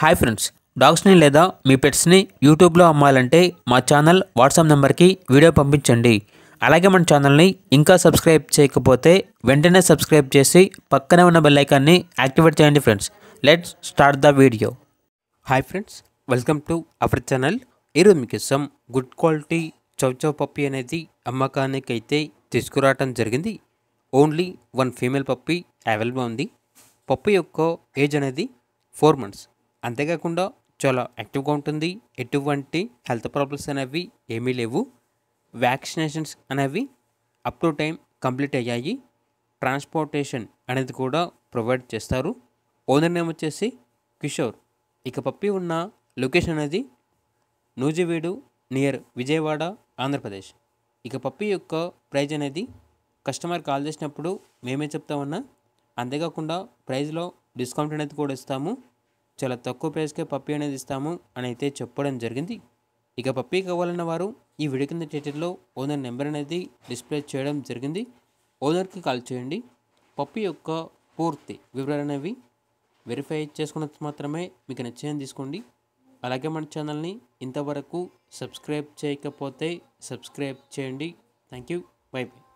hi friends డాగ్స్ని లేదా మీ పెట్స్ని యూట్యూబ్లో అమ్మాలంటే మా ఛానల్ వాట్సాప్ నెంబర్కి వీడియో పంపించండి అలాగే మన ఛానల్ని ఇంకా సబ్స్క్రైబ్ చేయకపోతే వెంటనే సబ్స్క్రైబ్ చేసి పక్కనే ఉన్న బెల్లైకాన్ని యాక్టివేట్ చేయండి friends let's start the video hi friends welcome to our channel ఈరోజు మీకు ఇస్తాం గుడ్ క్వాలిటీ చౌచౌ పప్పి అనేది అమ్మకానికి అయితే తీసుకురావటం జరిగింది only one female puppy available ఉంది పప్పి యొక్క ఏజ్ అనేది ఫోర్ మంత్స్ అంతేకాకుండా చాలా యాక్టివ్గా ఉంటుంది ఎటువంటి హెల్త్ ప్రాబ్లమ్స్ అనేవి ఏమీ లేవు వ్యాక్సినేషన్స్ అనేవి అప్ టు టైం కంప్లీట్ అయ్యాయి ట్రాన్స్పోర్టేషన్ అనేది కూడా ప్రొవైడ్ చేస్తారు ఓనర్ నేమ్ వచ్చేసి కిషోర్ ఇక పప్పి ఉన్న లొకేషన్ అనేది నూజివీడు నియర్ విజయవాడ ఆంధ్రప్రదేశ్ ఇక పప్పి యొక్క ప్రైజ్ అనేది కస్టమర్ కాల్ చేసినప్పుడు మేమే చెప్తామన్నా అంతేకాకుండా ప్రైజ్లో డిస్కౌంట్ అనేది కూడా ఇస్తాము చాలా తక్కువ ప్రైస్కే పప్పి అనేది ఇస్తాము అని అయితే చెప్పడం జరిగింది ఇక పప్పీ కావాలన్న వారు ఈ వీడియో కింద ఓనర్ నెంబర్ అనేది డిస్ప్లే చేయడం జరిగింది ఓనర్కి కాల్ చేయండి పప్పి యొక్క పూర్తి వివరాలు అనేవి వెరిఫై చేసుకున్న మాత్రమే మీకు నచ్చిన తీసుకోండి అలాగే మన ఛానల్ని ఇంతవరకు సబ్స్క్రైబ్ చేయకపోతే సబ్స్క్రైబ్ చేయండి థ్యాంక్ యూ బై బై